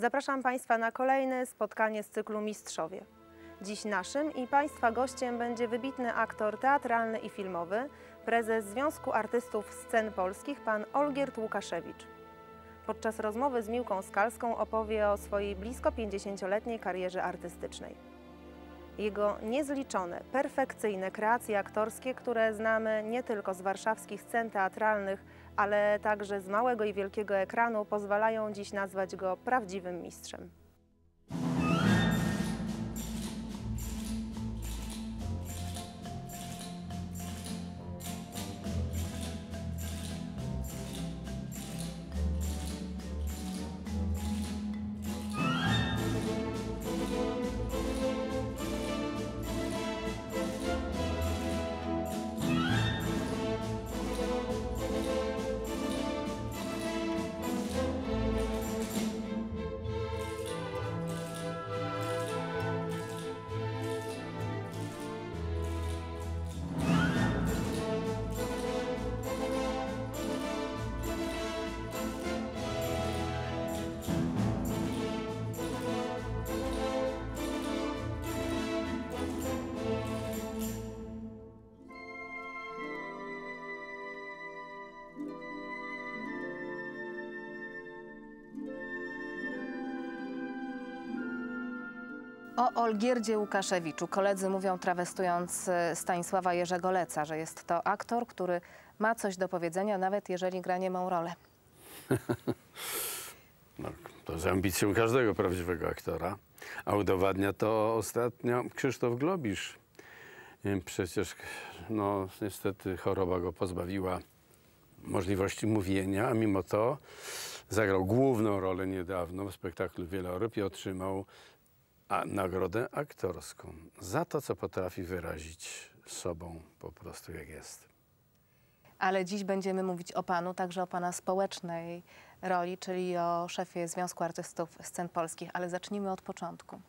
Zapraszam Państwa na kolejne spotkanie z cyklu Mistrzowie. Dziś naszym i Państwa gościem będzie wybitny aktor teatralny i filmowy, prezes Związku Artystów Scen Polskich, pan Olgierd Łukaszewicz. Podczas rozmowy z Miłką Skalską opowie o swojej blisko 50-letniej karierze artystycznej. Jego niezliczone, perfekcyjne kreacje aktorskie, które znamy nie tylko z warszawskich scen teatralnych, ale także z małego i wielkiego ekranu pozwalają dziś nazwać go prawdziwym mistrzem. O Olgierdzie Łukaszewiczu koledzy mówią, trawestując y, Stanisława Jerzego Leca, że jest to aktor, który ma coś do powiedzenia, nawet jeżeli gra mą rolę. no, to z ambicją każdego prawdziwego aktora. A udowadnia to ostatnio Krzysztof Globisz. Y, przecież, no niestety choroba go pozbawiła możliwości mówienia, a mimo to zagrał główną rolę niedawno w spektaklu Wieloryb i otrzymał a nagrodę aktorską za to, co potrafi wyrazić sobą po prostu jak jest. Ale dziś będziemy mówić o Panu, także o Pana społecznej roli, czyli o szefie Związku Artystów Scen Polskich, ale zacznijmy od początku.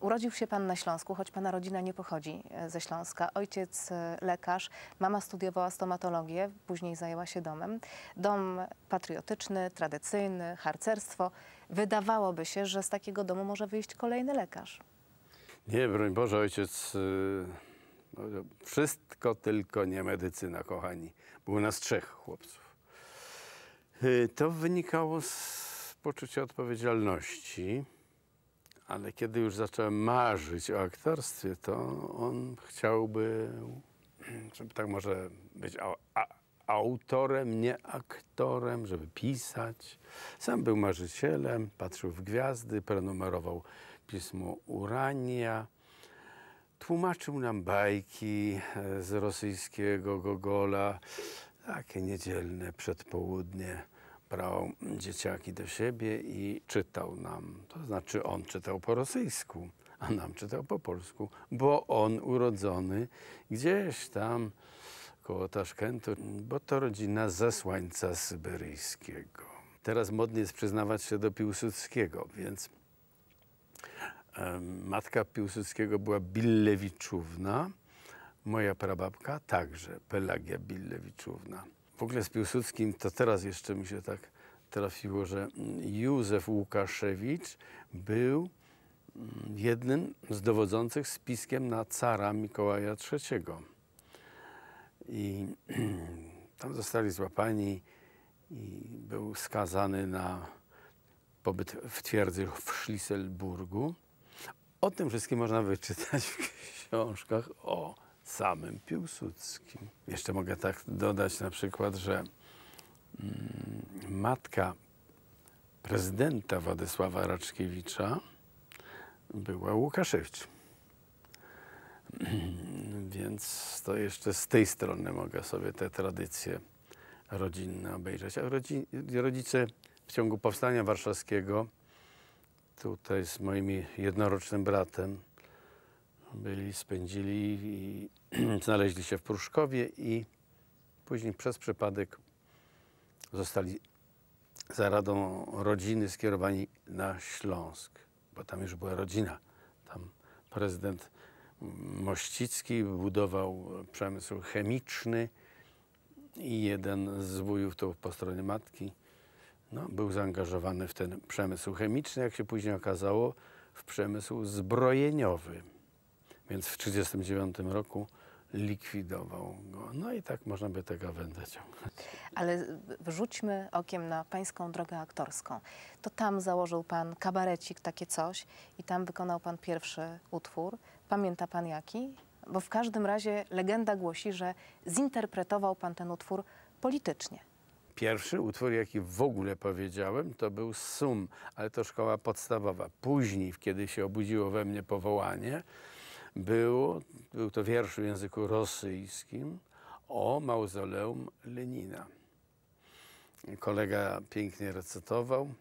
Urodził się pan na Śląsku, choć pana rodzina nie pochodzi e, ze Śląska. Ojciec e, lekarz, mama studiowała stomatologię, później zajęła się domem. Dom patriotyczny, tradycyjny, harcerstwo. Wydawałoby się, że z takiego domu może wyjść kolejny lekarz. Nie, broń Boże, ojciec. E, no, wszystko tylko nie medycyna, kochani. Było nas trzech chłopców. To wynikało z poczucia odpowiedzialności ale kiedy już zacząłem marzyć o aktorstwie, to on chciałby, żeby tak może być a, a, autorem, nie aktorem, żeby pisać. Sam był marzycielem, patrzył w gwiazdy, prenumerował pismo Urania. Tłumaczył nam bajki e, z rosyjskiego Gogola, takie niedzielne przedpołudnie brał dzieciaki do siebie i czytał nam. To znaczy on czytał po rosyjsku, a nam czytał po polsku, bo on urodzony gdzieś tam koło Taszkentu, bo to rodzina zesłańca syberyjskiego. Teraz modnie jest przyznawać się do Piłsudskiego, więc matka Piłsudskiego była Billewiczówna, moja prababka także Pelagia Billewiczówna. W ogóle z Piłsudskim to teraz jeszcze mi się tak trafiło, że Józef Łukaszewicz był mm, jednym z dowodzących spiskiem na cara Mikołaja III. I tam zostali złapani i był skazany na pobyt w twierdzy w Schlisselburgu. O tym wszystkim można wyczytać w książkach o samym Piłsudskim. Jeszcze mogę tak dodać na przykład, że mm, matka prezydenta Władysława Raczkiewicza była Łukaszewicz. Więc to jeszcze z tej strony mogę sobie te tradycje rodzinne obejrzeć. A rodzice w ciągu powstania warszawskiego, tutaj z moim jednorocznym bratem, byli, spędzili i znaleźli się w Pruszkowie i później przez przypadek zostali za radą rodziny skierowani na Śląsk, bo tam już była rodzina. Tam prezydent Mościcki budował przemysł chemiczny i jeden z wujów, to po stronie matki, no, był zaangażowany w ten przemysł chemiczny, jak się później okazało, w przemysł zbrojeniowy. Więc w 1939 roku likwidował go. No i tak można by tego będę ciągnąć. Ale wrzućmy okiem na pańską drogę aktorską. To tam założył pan kabarecik, takie coś i tam wykonał pan pierwszy utwór. Pamięta pan jaki? Bo w każdym razie legenda głosi, że zinterpretował pan ten utwór politycznie. Pierwszy utwór, jaki w ogóle powiedziałem, to był Sum, ale to szkoła podstawowa. Później, kiedy się obudziło we mnie powołanie, było, był to wiersz w języku rosyjskim o mauzoleum Lenina. Kolega pięknie recytował.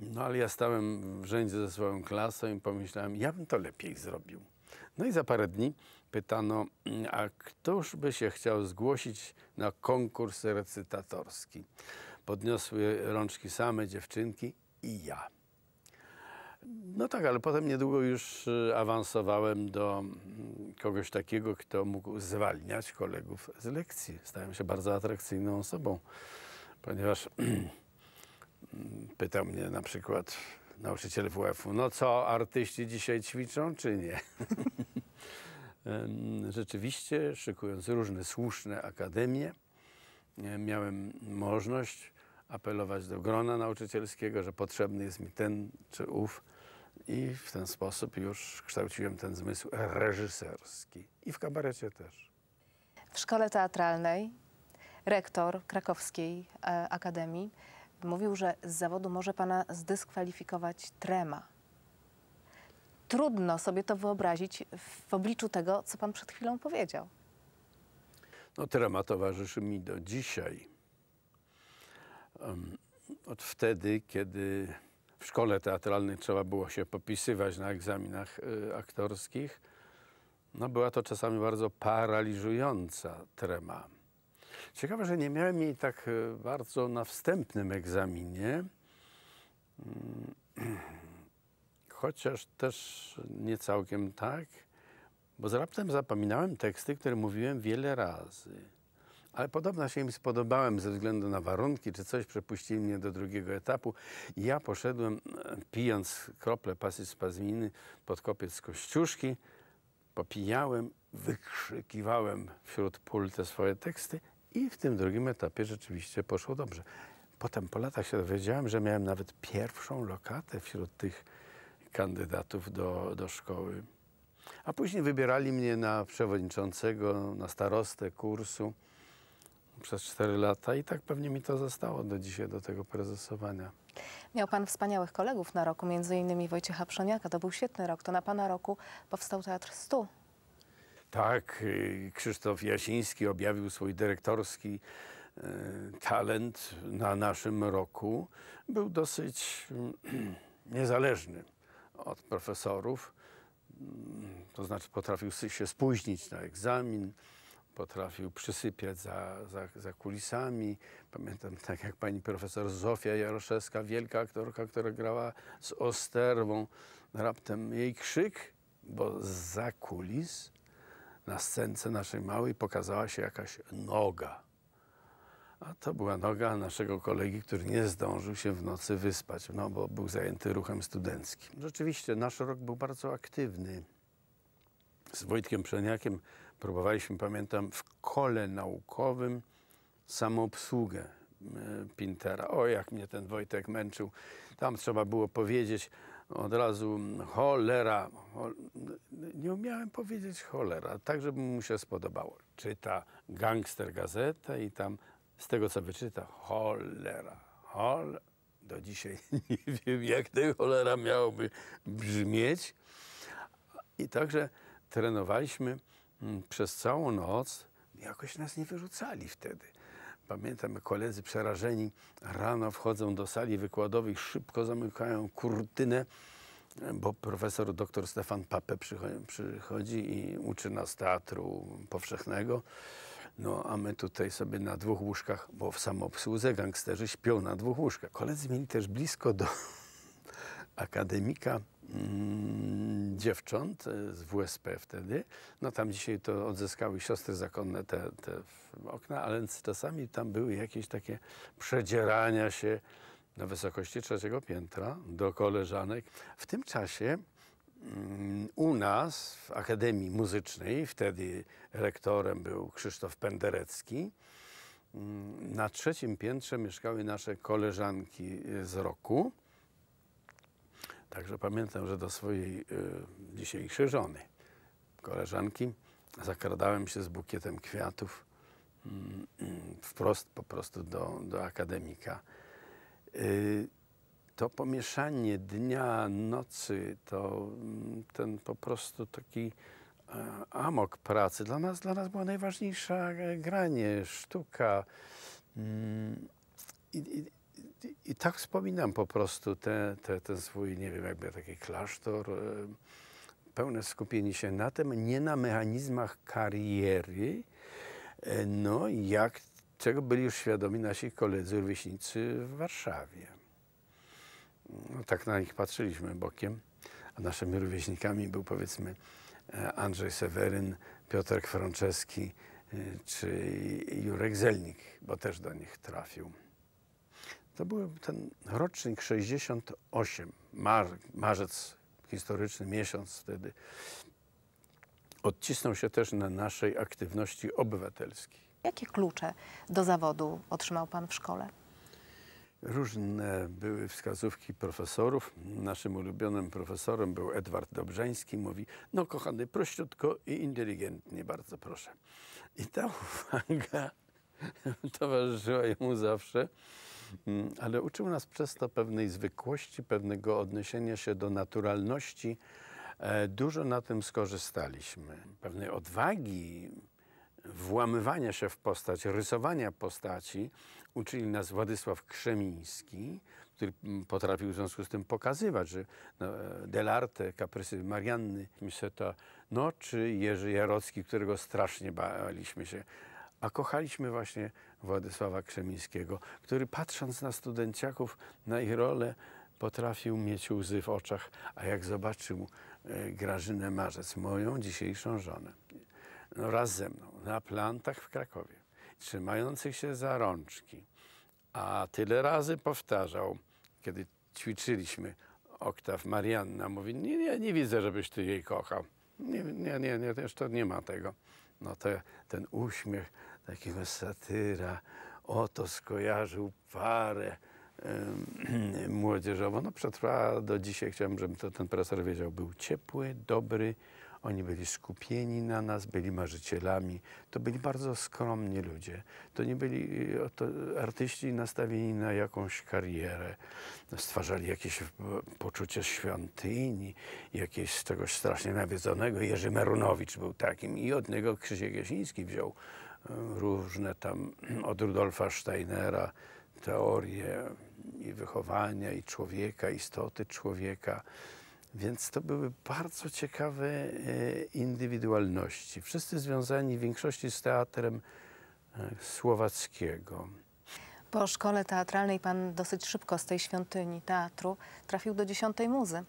No ale ja stałem w rzędzie ze swoją klasą i pomyślałem, ja bym to lepiej zrobił. No i za parę dni pytano, a któż by się chciał zgłosić na konkurs recytatorski? Podniosły rączki same dziewczynki i ja. No tak, ale potem niedługo już y, awansowałem do mm, kogoś takiego, kto mógł zwalniać kolegów z lekcji. Stałem się bardzo atrakcyjną osobą, ponieważ mm, pytał mnie na przykład nauczyciel WF-u, no co, artyści dzisiaj ćwiczą czy nie? Rzeczywiście, szykując różne słuszne akademie, e, miałem możliwość apelować do grona nauczycielskiego, że potrzebny jest mi ten czy ów i w ten sposób już kształciłem ten zmysł reżyserski. I w kabarecie też. W szkole teatralnej rektor Krakowskiej e, Akademii mówił, że z zawodu może pana zdyskwalifikować trema. Trudno sobie to wyobrazić w obliczu tego, co pan przed chwilą powiedział. No, trema towarzyszy mi do dzisiaj. Um, od wtedy, kiedy w szkole teatralnej trzeba było się popisywać na egzaminach y, aktorskich. No była to czasami bardzo paraliżująca trema. Ciekawe, że nie miałem jej tak y, bardzo na wstępnym egzaminie, mm, chociaż też nie całkiem tak, bo z raptem zapominałem teksty, które mówiłem wiele razy ale podobno się im spodobałem ze względu na warunki czy coś, przepuścili mnie do drugiego etapu. ja poszedłem e, pijąc krople pasy spazminy pod kopiec kościuszki, popijałem, wykrzykiwałem wśród pól te swoje teksty i w tym drugim etapie rzeczywiście poszło dobrze. Potem po latach się dowiedziałem, że miałem nawet pierwszą lokatę wśród tych kandydatów do, do szkoły. A później wybierali mnie na przewodniczącego, na starostę kursu przez 4 lata i tak pewnie mi to zostało do dzisiaj, do tego prezesowania. Miał Pan wspaniałych kolegów na roku, między innymi Wojciecha Przoniaka. To był świetny rok. To na Pana roku powstał Teatr Stu. Tak, y, Krzysztof Jasiński objawił swój dyrektorski y, talent na naszym roku. Był dosyć mm, niezależny od profesorów, mm, to znaczy potrafił się spóźnić na egzamin, potrafił przysypiać za, za, za, kulisami. Pamiętam tak jak pani profesor Zofia Jaroszewska, wielka aktorka, która grała z Osterwą. Raptem jej krzyk, bo za kulis na scence naszej małej pokazała się jakaś noga. A to była noga naszego kolegi, który nie zdążył się w nocy wyspać, no bo był zajęty ruchem studenckim. Rzeczywiście nasz rok był bardzo aktywny. Z Wojtkiem Przeniakiem Próbowaliśmy, pamiętam, w kole naukowym samoobsługę e, Pintera. O, jak mnie ten Wojtek męczył. Tam trzeba było powiedzieć od razu cholera. Nie umiałem powiedzieć cholera, tak żeby mu się spodobało. Czyta Gangster Gazetę i tam z tego co wyczyta cholera, cholera. Do dzisiaj nie wiem, jak ten cholera miałoby brzmieć. I także trenowaliśmy Mm, przez całą noc jakoś nas nie wyrzucali wtedy. Pamiętam, koledzy przerażeni rano wchodzą do sali wykładowej szybko zamykają kurtynę, bo profesor dr Stefan Pape przychodzi i uczy nas teatru powszechnego. No a my tutaj sobie na dwóch łóżkach, bo w samoobsłudze gangsterzy śpią na dwóch łóżkach. Koledzy mieli też blisko do akademika Mm, dziewcząt e, z WSP wtedy. No tam dzisiaj to odzyskały siostry zakonne te, te okna, ale czasami tam były jakieś takie przedzierania się na wysokości trzeciego piętra do koleżanek. W tym czasie mm, u nas w Akademii Muzycznej, wtedy rektorem był Krzysztof Penderecki, mm, na trzecim piętrze mieszkały nasze koleżanki e, z roku. Także pamiętam, że do swojej y, dzisiejszej żony, koleżanki, zakradałem się z bukietem kwiatów y, y, wprost po prostu do, do akademika. Y, to pomieszanie dnia, nocy, to mm, ten po prostu taki e, amok pracy. Dla nas, dla nas była najważniejsza e, granie, sztuka. i, i tak wspominam po prostu te, te, ten swój, nie wiem, jakby taki klasztor, e, pełne skupienie się na tym, nie na mechanizmach kariery, e, no jak, czego byli już świadomi nasi koledzy rówieśnicy w Warszawie. No, tak na nich patrzyliśmy bokiem, a naszymi rówieśnikami był powiedzmy e, Andrzej Seweryn, Piotr Franceski czy Jurek Zelnik, bo też do nich trafił. To był ten rocznik 68, mar, marzec historyczny, miesiąc wtedy. Odcisnął się też na naszej aktywności obywatelskiej. Jakie klucze do zawodu otrzymał pan w szkole? Różne były wskazówki profesorów. Naszym ulubionym profesorem był Edward Dobrzeński. Mówi, no kochany, prościutko i inteligentnie, bardzo proszę. I ta uwaga towarzyszyła jemu zawsze. Mm, ale uczył nas przez to pewnej zwykłości, pewnego odniesienia się do naturalności. E, dużo na tym skorzystaliśmy. Pewnej odwagi, włamywania się w postać, rysowania postaci uczyli nas Władysław Krzemiński, który mm, potrafił w związku z tym pokazywać, że no, e, Delarte, kaprysy Marianny Miseta, no czy Jerzy Jarocki, którego strasznie baliśmy się. A kochaliśmy właśnie Władysława Krzemińskiego, który patrząc na studenciaków, na ich rolę, potrafił mieć łzy w oczach, a jak zobaczył e, Grażynę Marzec, moją dzisiejszą żonę, no raz ze mną, na plantach w Krakowie, trzymających się za rączki, a tyle razy powtarzał, kiedy ćwiczyliśmy oktaw Marianna, mówi, nie, nie, nie widzę, żebyś ty jej kochał. Nie, nie, nie, nie, też to nie ma tego no to ten uśmiech takiego no satyra, oto skojarzył parę y, młodzieżową. No przetrwała do dzisiaj, chciałem, żeby to ten profesor wiedział, był ciepły, dobry, oni byli skupieni na nas, byli marzycielami. To byli bardzo skromni ludzie. To nie byli y, to artyści nastawieni na jakąś karierę. Stwarzali jakieś e, poczucie świątyni, jakieś czegoś strasznie nawiedzonego. Jerzy Merunowicz był takim i od niego Krzysiek Jasiński wziął e, różne tam od Rudolfa Steinera teorie i wychowania i człowieka, istoty człowieka. Więc to były bardzo ciekawe e, indywidualności. Wszyscy związani w większości z teatrem e, słowackiego. Po szkole teatralnej pan dosyć szybko z tej świątyni teatru trafił do dziesiątej muzy. Y,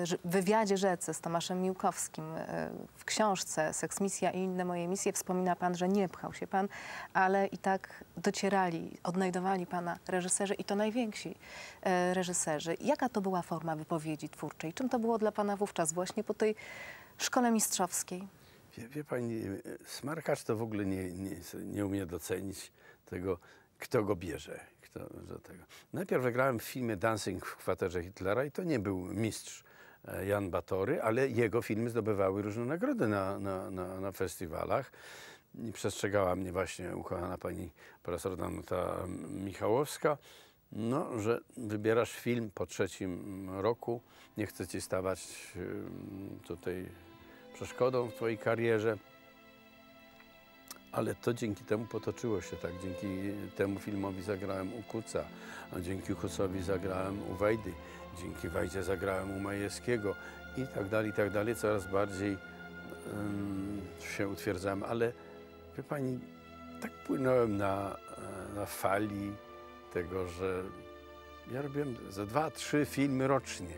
y, w wywiadzie Rzece z Tomaszem Miłkowskim, y, w książce Seksmisja i inne moje misje wspomina pan, że nie pchał się pan, ale i tak docierali, odnajdowali pana reżyserzy i to najwięksi reżyserzy. Jaka to była forma wypowiedzi twórczej? Czym to było dla pana wówczas właśnie po tej szkole mistrzowskiej? Wie, wie pani, smarkacz to w ogóle nie, nie, nie umie docenić tego, kto go bierze. Kto tego. Najpierw grałem w filmie Dancing w kwaterze Hitlera i to nie był mistrz e, Jan Batory, ale jego filmy zdobywały różne nagrody na, na, na, na festiwalach. I przestrzegała mnie właśnie ukochana pani profesor Danuta Michałowska, no, że wybierasz film po trzecim roku, nie chce ci stawać e, tutaj przeszkodą w twojej karierze ale to dzięki temu potoczyło się tak. Dzięki temu filmowi zagrałem u Kuca, a dzięki Husowi zagrałem u Wajdy, dzięki Wajdzie zagrałem u Majewskiego i tak dalej, i tak dalej. Coraz bardziej um, się utwierdzałem, ale wie pani, tak płynąłem na, e, na fali tego, że ja robiłem za dwa, trzy filmy rocznie.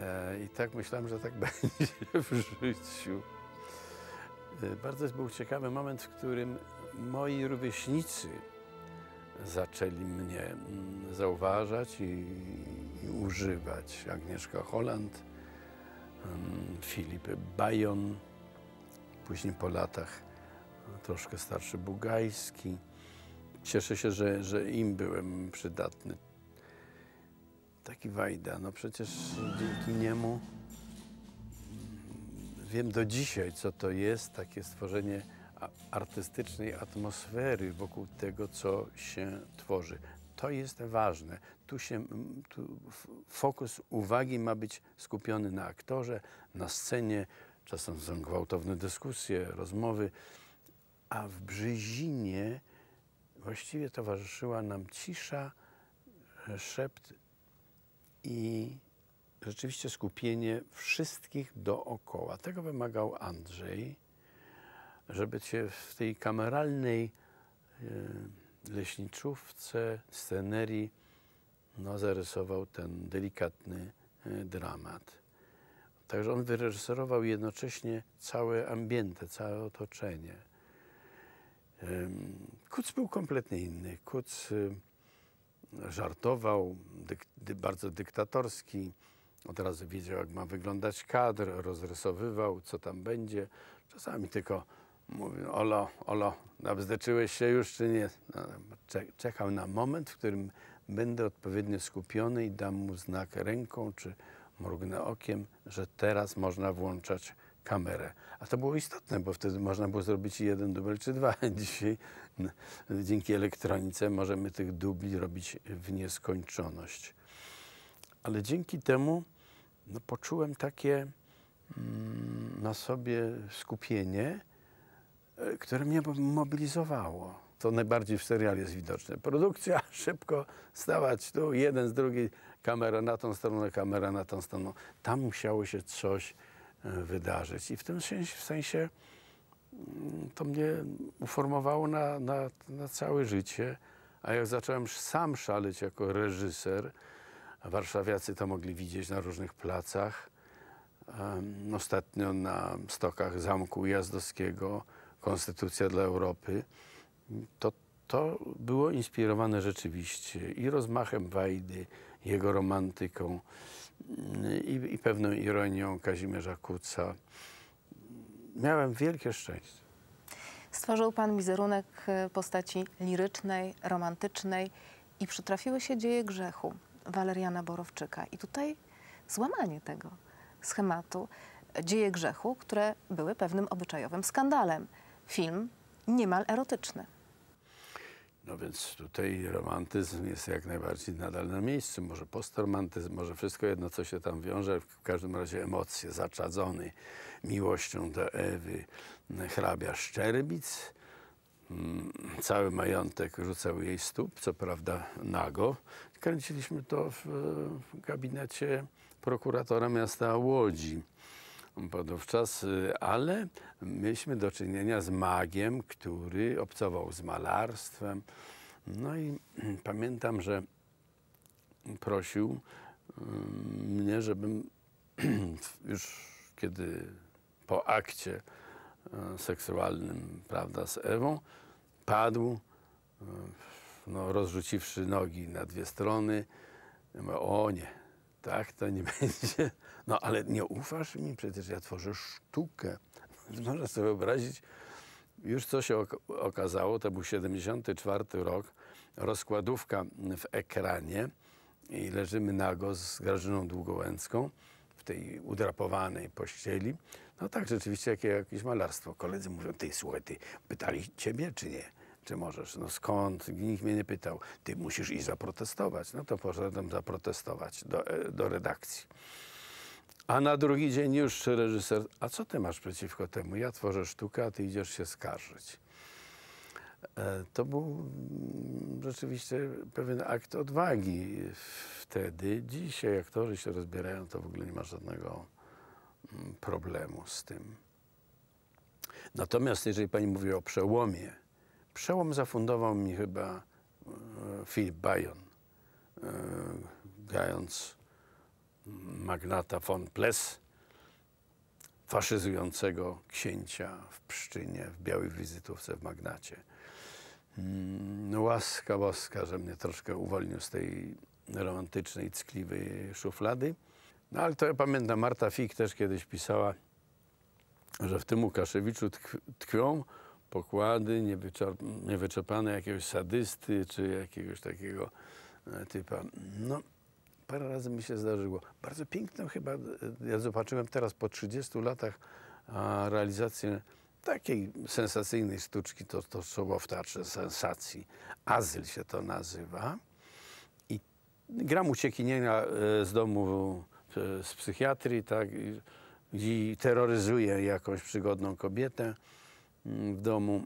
E, I tak myślałem, że tak będzie w życiu. E, bardzo był ciekawy moment, w którym moi rówieśnicy zaczęli mnie mm, zauważać i, i używać. Agnieszka Holland, mm, Filip Bajon, później po latach no, troszkę starszy Bugajski. Cieszę się, że, że im byłem przydatny. Taki Wajda, no przecież dzięki niemu wiem do dzisiaj, co to jest takie stworzenie artystycznej atmosfery wokół tego, co się tworzy. To jest ważne. Tu się, tu fokus uwagi ma być skupiony na aktorze, na scenie. Czasem są gwałtowne dyskusje, rozmowy. A w Brzezinie właściwie towarzyszyła nam cisza, szept i rzeczywiście skupienie wszystkich dookoła. Tego wymagał Andrzej, żeby się w tej kameralnej e, leśniczówce, scenerii, no, zarysował ten delikatny e, dramat. Także on wyreżyserował jednocześnie całe ambiente, całe otoczenie. Kuc był kompletnie inny. Kuc e, żartował, dyk, bardzo dyktatorski, od razu wiedział, jak ma wyglądać kadr, rozrysowywał, co tam będzie. Czasami tylko mówił, olo, olo, nawzdeczyłeś się już czy nie? No, czekał na moment, w którym będę odpowiednio skupiony i dam mu znak ręką czy mrugnę okiem, że teraz można włączać kamerę. A to było istotne, bo wtedy można było zrobić jeden dubel czy dwa. Dzisiaj dzięki elektronice możemy tych dubli robić w nieskończoność ale dzięki temu no, poczułem takie mm, na sobie skupienie, e, które mnie mobilizowało. To najbardziej w serialu jest widoczne. Produkcja, szybko stawać tu, jeden z drugiej, kamera na tą stronę, kamera na tą stronę. Tam musiało się coś e, wydarzyć. I w tym sensie, w sensie mm, to mnie uformowało na, na, na całe życie. A jak zacząłem sam szaleć jako reżyser, warszawiacy to mogli widzieć na różnych placach. Ostatnio na stokach Zamku Ujazdowskiego Konstytucja dla Europy. To, to było inspirowane rzeczywiście i rozmachem Wajdy, jego romantyką i, i pewną ironią Kazimierza Kuca. Miałem wielkie szczęście. Stworzył pan wizerunek e, postaci lirycznej, romantycznej i przytrafiły się dzieje grzechu. Waleriana Borowczyka. I tutaj złamanie tego schematu dzieje grzechu, które były pewnym obyczajowym skandalem. Film niemal erotyczny. No więc tutaj romantyzm jest jak najbardziej nadal na miejscu. Może postromantyzm, może wszystko jedno, co się tam wiąże. W każdym razie emocje zaczadzony miłością do Ewy hrabia Szczerbic. Cały majątek rzucał jej stóp, co prawda nago, Kręciliśmy to w gabinecie prokuratora miasta Łodzi podówczas, y, ale mieliśmy do czynienia z magiem, który obcował z malarstwem. No i pamiętam, że prosił y, mnie, żebym już kiedy po akcie y, seksualnym, prawda, z Ewą, padł w no, rozrzuciwszy nogi na dwie strony. Mówię, o nie, tak to nie będzie. No ale nie ufasz mi, przecież ja tworzę sztukę. Można sobie wyobrazić, już co się okazało, to był 74 rok, rozkładówka w ekranie i leżymy nago z Grażyną Długołęcką w tej udrapowanej pościeli. No tak, rzeczywiście jakie, jakieś malarstwo. Koledzy mówią, ty słuchaj, ty pytali ciebie czy nie? Czy możesz, no skąd? Nikt mnie nie pytał. Ty musisz i zaprotestować. No to poszedłem zaprotestować do, e, do redakcji. A na drugi dzień już reżyser, a co ty masz przeciwko temu? Ja tworzę sztukę, a ty idziesz się skarżyć. E, to był mm, rzeczywiście pewien akt odwagi wtedy. Dzisiaj aktorzy się rozbierają, to w ogóle nie ma żadnego mm, problemu z tym. Natomiast jeżeli pani mówi o przełomie, Przełom zafundował mi chyba e, Philip Bajon, e, grając magnata von Ples, faszyzującego księcia w Pszczynie, w białej wizytówce w magnacie. Mm, no łaska, łaska, że mnie troszkę uwolnił z tej romantycznej, ckliwej szuflady. No ale to ja pamiętam, Marta Fik też kiedyś pisała, że w tym Łukaszewiczu tkwią pokłady niewyczerpane jakiegoś sadysty czy jakiegoś takiego e, typa. No, parę razy mi się zdarzyło. Bardzo piękną chyba, e, ja zobaczyłem teraz po 30 latach realizację takiej sensacyjnej sztuczki, to, to słowo w teatrze sensacji. Azyl się to nazywa. I gram uciekinienia e, z domu, z psychiatrii, tak, i terroryzuje jakąś przygodną kobietę. Mm, w domu.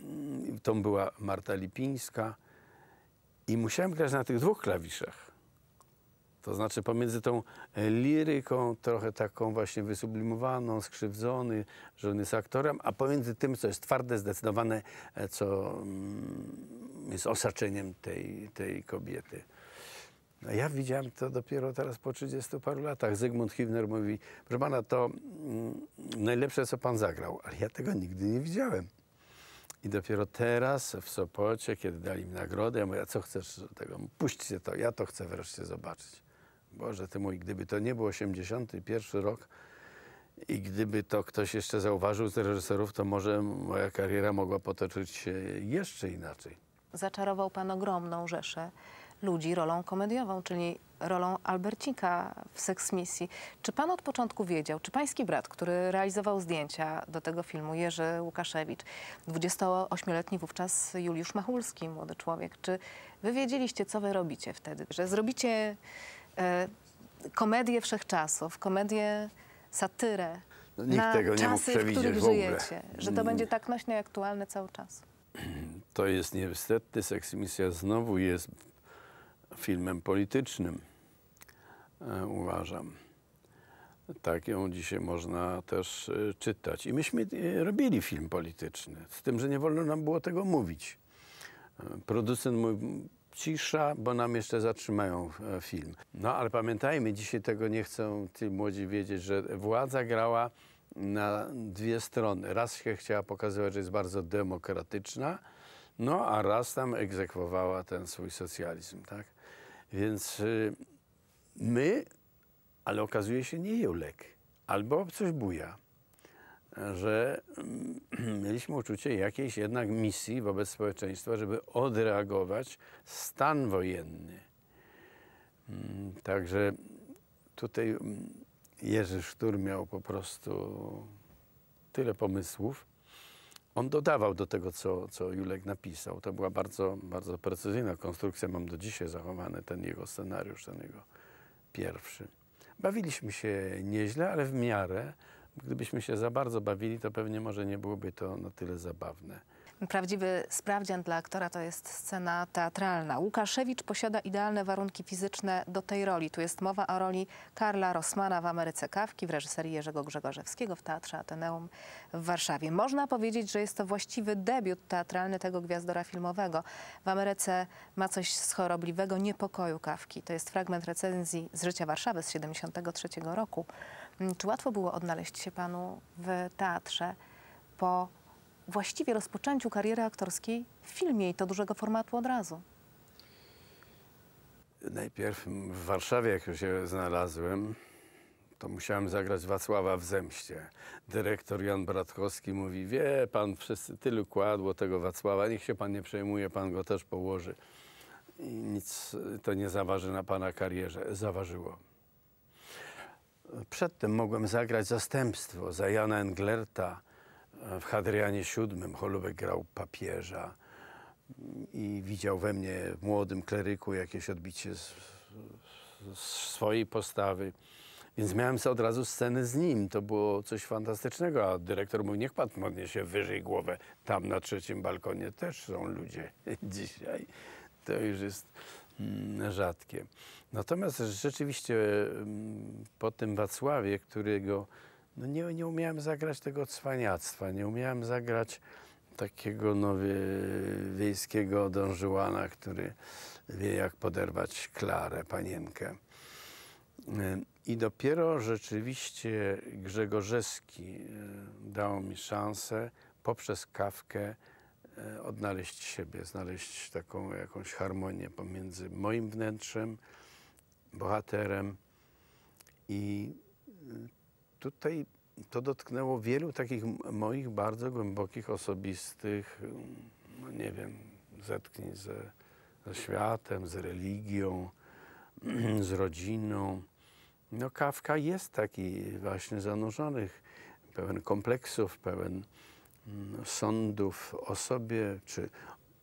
Mm, tą była Marta Lipińska. I musiałem grać na tych dwóch klawiszach. To znaczy pomiędzy tą e, liryką, trochę taką właśnie wysublimowaną, skrzywdzony, że on jest aktorem, a pomiędzy tym, co jest twarde, zdecydowane, e, co mm, jest osaczeniem tej, tej kobiety. No ja widziałem to dopiero teraz po 30 paru latach. Zygmunt Hibner mówi, proszę pana, to najlepsze, co pan zagrał. Ale ja tego nigdy nie widziałem. I dopiero teraz w Sopocie, kiedy dali mi nagrodę, ja mówię, a co chcesz tego? Puśćcie to, ja to chcę wreszcie zobaczyć. Boże ty mój, gdyby to nie był 81 rok i gdyby to ktoś jeszcze zauważył z reżyserów, to może moja kariera mogła potoczyć się jeszcze inaczej. Zaczarował pan ogromną rzeszę ludzi rolą komediową, czyli rolą Albercika w Seksmisji. Czy pan od początku wiedział, czy pański brat, który realizował zdjęcia do tego filmu, Jerzy Łukaszewicz, 28-letni wówczas Juliusz Machulski, młody człowiek, czy wy wiedzieliście, co wy robicie wtedy? Że zrobicie e, komedię wszechczasów, komedię, satyrę no, Nikt na tego nie czasy, mógł w, których w żyjecie, że to będzie mm. tak nośne i aktualne cały czas? To jest niestety, seksmisja znowu jest filmem politycznym, e, uważam. Tak ją dzisiaj można też e, czytać. I myśmy e, robili film polityczny, z tym, że nie wolno nam było tego mówić. Producent mówi, cisza, bo nam jeszcze zatrzymają film. No ale pamiętajmy, dzisiaj tego nie chcą ci młodzi wiedzieć, że władza grała na dwie strony. Raz się chciała pokazywać, że jest bardzo demokratyczna, no a raz tam egzekwowała ten swój socjalizm, tak? Więc y, my, ale okazuje się, nie je lek. Albo coś buja, że mm, mieliśmy uczucie jakiejś jednak misji wobec społeczeństwa, żeby odreagować stan wojenny. Mm, także tutaj mm, Jerzy Sztur miał po prostu tyle pomysłów on dodawał do tego, co, co Julek napisał. To była bardzo, bardzo precyzyjna konstrukcja. Mam do dzisiaj zachowany ten jego scenariusz, ten jego pierwszy. Bawiliśmy się nieźle, ale w miarę. Gdybyśmy się za bardzo bawili, to pewnie może nie byłoby to na tyle zabawne. Prawdziwy sprawdzian dla aktora to jest scena teatralna. Łukaszewicz posiada idealne warunki fizyczne do tej roli. Tu jest mowa o roli Karla Rosmana w Ameryce Kawki w reżyserii Jerzego Grzegorzewskiego w Teatrze Ateneum w Warszawie. Można powiedzieć, że jest to właściwy debiut teatralny tego gwiazdora filmowego. W Ameryce ma coś z chorobliwego niepokoju Kawki. To jest fragment recenzji z życia Warszawy z 1973 roku. Czy łatwo było odnaleźć się panu w teatrze po właściwie rozpoczęciu kariery aktorskiej w filmie i to dużego formatu od razu? Najpierw w Warszawie, jak się znalazłem, to musiałem zagrać Wacława w Zemście. Dyrektor Jan Bratkowski mówi, wie pan, wszyscy tylu kładło tego Wacława, niech się pan nie przejmuje, pan go też położy. I nic to nie zaważy na pana karierze. Zaważyło. Przedtem mogłem zagrać zastępstwo za Jana Englerta, w Hadrianie VII Holubek grał papieża i widział we mnie, w młodym kleryku, jakieś odbicie z, z swojej postawy. Więc miałem od razu scenę z nim. To było coś fantastycznego, a dyrektor mówi, niech pan podniesie wyżej głowę. Tam na trzecim balkonie też są ludzie dzisiaj. To już jest mm, rzadkie. Natomiast rzeczywiście mm, po tym Wacławie, którego no nie, nie umiałem zagrać tego cwaniactwa, nie umiałem zagrać takiego no, wiejskiego dążyłana, który wie jak poderwać Klarę, panienkę. I dopiero rzeczywiście Grzegorzewski e, dał mi szansę poprzez kawkę e, odnaleźć siebie, znaleźć taką jakąś harmonię pomiędzy moim wnętrzem, bohaterem i e, tutaj to dotknęło wielu takich moich bardzo głębokich, osobistych, no nie wiem, zetknięć ze, ze światem, z religią, z rodziną. No Kawka jest taki właśnie zanurzonych, pełen kompleksów, pełen mm, sądów o sobie, czy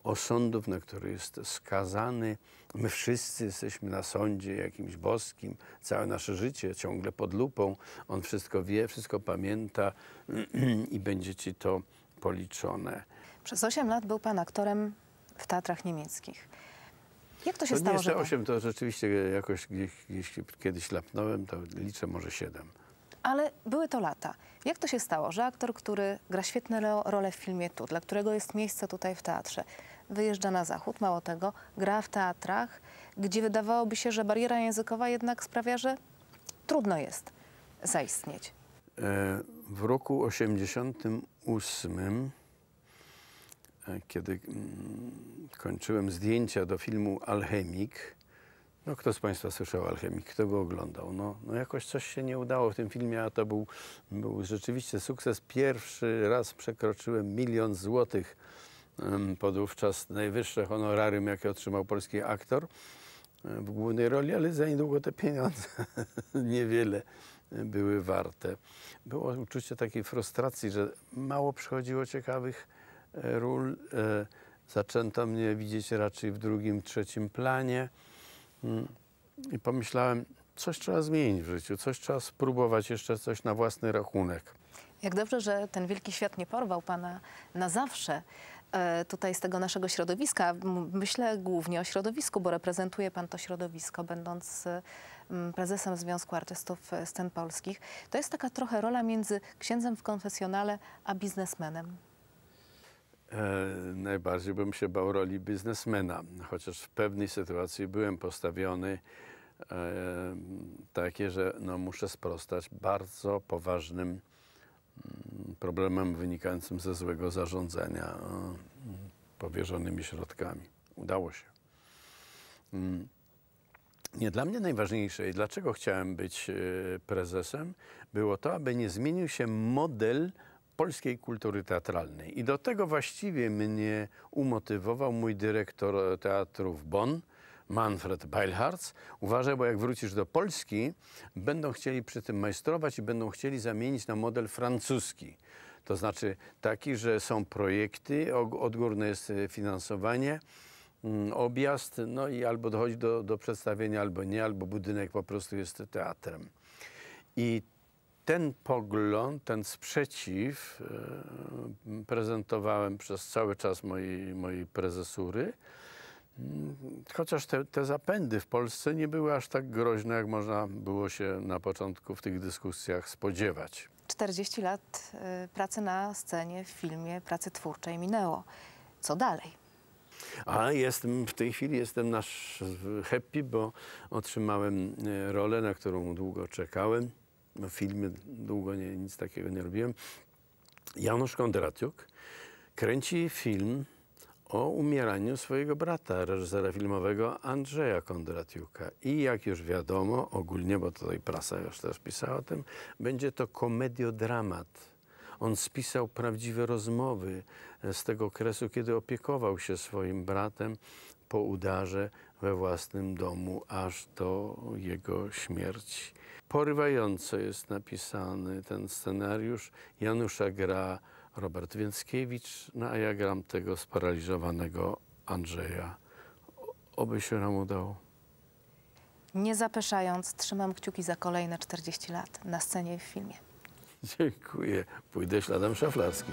osądów, na który jest skazany. My wszyscy jesteśmy na sądzie jakimś boskim, całe nasze życie ciągle pod lupą. On wszystko wie, wszystko pamięta i będzie ci to policzone. Przez 8 lat był pan aktorem w teatrach niemieckich. Jak to się to stało? Nie, że 8 to rzeczywiście jakoś gdzieś, gdzieś kiedyś lapnąłem, to liczę może 7. Ale były to lata. Jak to się stało, że aktor, który gra świetne role w filmie tu, dla którego jest miejsce tutaj w teatrze, wyjeżdża na zachód, mało tego, gra w teatrach, gdzie wydawałoby się, że bariera językowa jednak sprawia, że trudno jest zaistnieć? E, w roku 1988, e, kiedy mm, kończyłem zdjęcia do filmu Alchemik, no kto z Państwa słyszał Alchemik? Kto go oglądał? No, no jakoś coś się nie udało w tym filmie, a to był, był rzeczywiście sukces. Pierwszy raz przekroczyłem milion złotych podówczas najwyższe honorarium, jakie otrzymał polski aktor w głównej roli, ale za niedługo te pieniądze niewiele były warte. Było uczucie takiej frustracji, że mało przychodziło ciekawych e, ról. E, zaczęto mnie widzieć raczej w drugim, trzecim planie. Mm. I pomyślałem, coś trzeba zmienić w życiu, coś trzeba spróbować jeszcze coś na własny rachunek. Jak dobrze, że ten wielki świat nie porwał pana na zawsze e, tutaj z tego naszego środowiska. Myślę głównie o środowisku, bo reprezentuje pan to środowisko, będąc e, prezesem Związku Artystów e, Scen Polskich. To jest taka trochę rola między księdzem w konfesjonale a biznesmenem. E, najbardziej bym się bał roli biznesmena, chociaż w pewnej sytuacji byłem postawiony e, takie, że no, muszę sprostać bardzo poważnym mm, problemem wynikającym ze złego zarządzania mm, powierzonymi środkami. Udało się. Mm. Nie dla mnie najważniejsze i dlaczego chciałem być e, prezesem, było to, aby nie zmienił się model polskiej kultury teatralnej. I do tego właściwie mnie umotywował mój dyrektor teatru w Bonn, Manfred Beilharz. Uważaj, bo jak wrócisz do Polski, będą chcieli przy tym majstrować i będą chcieli zamienić na model francuski. To znaczy taki, że są projekty, odgórne jest e, finansowanie, mm, objazd, no i albo dochodzi do, do przedstawienia, albo nie, albo budynek po prostu jest teatrem. I ten pogląd, ten sprzeciw e, prezentowałem przez cały czas mojej, mojej prezesury. Mm, chociaż te, te, zapędy w Polsce nie były aż tak groźne, jak można było się na początku w tych dyskusjach spodziewać. 40 lat e, pracy na scenie, w filmie, pracy twórczej minęło. Co dalej? A jestem, w tej chwili jestem nasz happy, bo otrzymałem e, rolę, na którą długo czekałem. No, filmy długo nie, nic takiego nie robiłem. Janusz Kondratiuk kręci film o umieraniu swojego brata, reżysera filmowego Andrzeja Kondratiuka. I jak już wiadomo, ogólnie, bo tutaj prasa już też pisała o tym, będzie to komediodramat. On spisał prawdziwe rozmowy z tego okresu, kiedy opiekował się swoim bratem po udarze we własnym domu, aż do jego śmierci porywająco jest napisany ten scenariusz. Janusza gra Robert Więckiewicz, no a ja gram tego sparaliżowanego Andrzeja. Oby się nam udało. Nie zapeszając, trzymam kciuki za kolejne 40 lat na scenie i w filmie. Dziękuję. Pójdę śladem szaflarski.